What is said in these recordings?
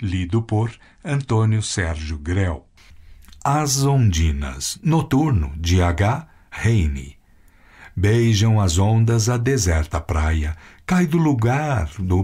lido por Antônio Sérgio Grell. As Ondinas, noturno, de H. Reine. Beijam as ondas a deserta praia, cai do lugar do...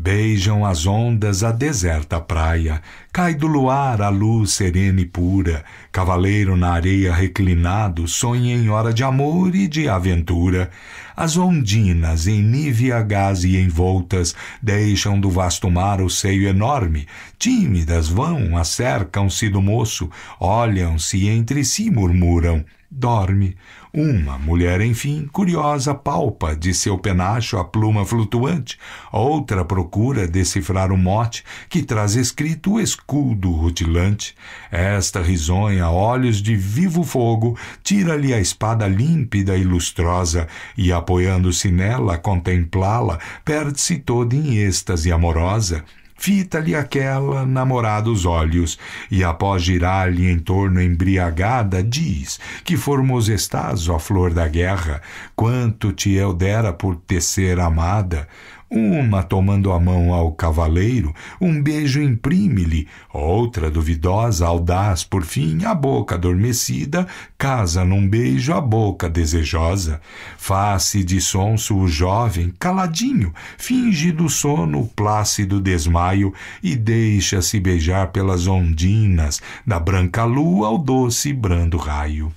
Beijam as ondas a deserta praia, cai do luar a luz serena e pura. Cavaleiro na areia reclinado, sonha em hora de amor e de aventura. As ondinas, em nívea gás e envoltas, deixam do vasto mar o seio enorme. Tímidas vão, acercam-se do moço, olham-se e entre si murmuram dorme. Uma mulher, enfim, curiosa, palpa de seu penacho a pluma flutuante. Outra procura decifrar o um mote que traz escrito o escudo rutilante. Esta risonha, olhos de vivo fogo, tira-lhe a espada límpida e lustrosa e, apoiando-se nela, contemplá-la, perde-se toda em êxtase amorosa. Fita-lhe aquela namorada os olhos, e após girar-lhe em torno embriagada, diz: Que formoso estás, ó flor da guerra, quanto te eu dera por te ser amada, uma tomando a mão ao cavaleiro, um beijo imprime-lhe, outra duvidosa, audaz, por fim, a boca adormecida, casa num beijo a boca desejosa. Face de sonso o jovem, caladinho, finge do sono o plácido desmaio e deixa-se beijar pelas ondinas, da branca lua ao doce e brando raio.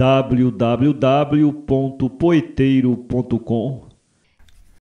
www.poeteiro.com